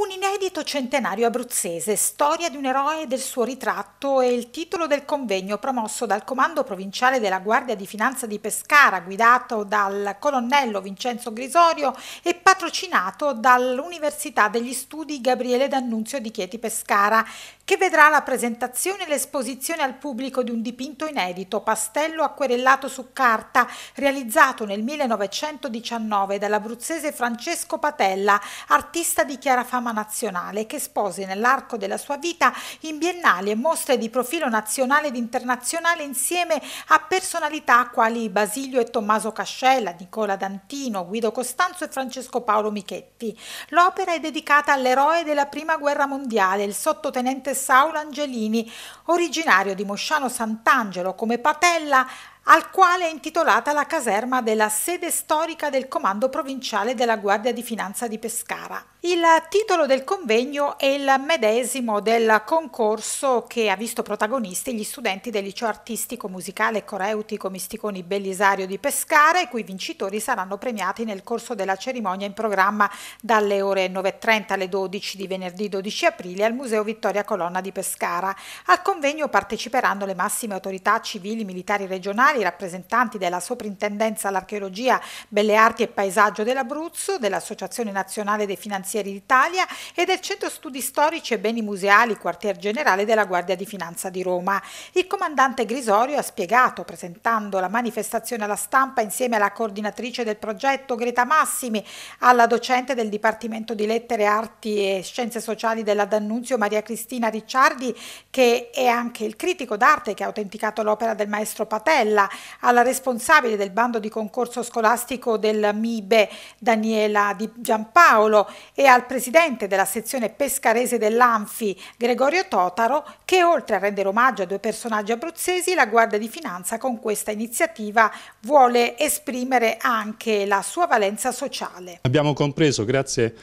Un inedito centenario abruzzese, storia di un eroe e del suo ritratto è il titolo del convegno promosso dal Comando Provinciale della Guardia di Finanza di Pescara, guidato dal colonnello Vincenzo Grisorio e patrocinato dall'Università degli Studi Gabriele D'Annunzio di Chieti Pescara che vedrà la presentazione e l'esposizione al pubblico di un dipinto inedito, pastello acquerellato su carta, realizzato nel 1919 dall'abruzzese Francesco Patella, artista di chiara fama nazionale, che espose nell'arco della sua vita in biennali e mostre di profilo nazionale ed internazionale insieme a personalità quali Basilio e Tommaso Cascella, Nicola Dantino, Guido Costanzo e Francesco Paolo Michetti. L'opera è dedicata all'eroe della Prima Guerra Mondiale, il sottotenente Saulo Angelini, originario di Mosciano Sant'Angelo come Patella, al quale è intitolata la caserma della sede storica del Comando Provinciale della Guardia di Finanza di Pescara. Il titolo del convegno è il medesimo del concorso che ha visto protagonisti gli studenti del liceo artistico musicale coreutico Misticoni Bellisario di Pescara, i cui vincitori saranno premiati nel corso della cerimonia in programma dalle ore 9.30 alle 12 di venerdì 12 aprile al Museo Vittoria Colonna di Pescara. Al convegno parteciperanno le massime autorità civili, militari regionali regionali, rappresentanti della Soprintendenza all'Archeologia, Belle Arti e Paesaggio dell'Abruzzo, dell'Associazione Nazionale dei Finanzieri d'Italia e del Centro Studi Storici e Beni Museali, quartier generale della Guardia di Finanza di Roma. Il comandante Grisorio ha spiegato, presentando la manifestazione alla stampa insieme alla coordinatrice del progetto Greta Massimi, alla docente del Dipartimento di Lettere, Arti e Scienze Sociali della D'Annunzio Maria Cristina Ricciardi, che è anche il critico d'arte che ha autenticato l'opera del maestro Patella, alla responsabile del bando di concorso scolastico del MIBE Daniela Di Giampaolo e al presidente della sezione pescarese dell'Anfi Gregorio Totaro che oltre a rendere omaggio a due personaggi abruzzesi la Guardia di Finanza con questa iniziativa vuole esprimere anche la sua valenza sociale. Abbiamo compreso grazie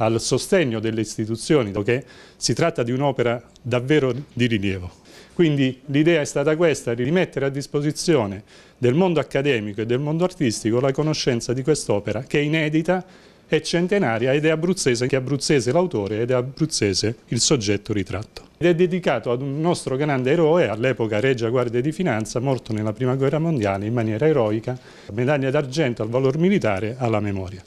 al sostegno delle istituzioni, perché si tratta di un'opera davvero di rilievo. Quindi l'idea è stata questa, rimettere a disposizione del mondo accademico e del mondo artistico la conoscenza di quest'opera che è inedita, è centenaria ed è abruzzese, che è abruzzese l'autore ed è abruzzese il soggetto ritratto. Ed è dedicato ad un nostro grande eroe, all'epoca Regia Guardia di Finanza, morto nella Prima Guerra Mondiale in maniera eroica, medaglia d'argento al valor militare, alla memoria.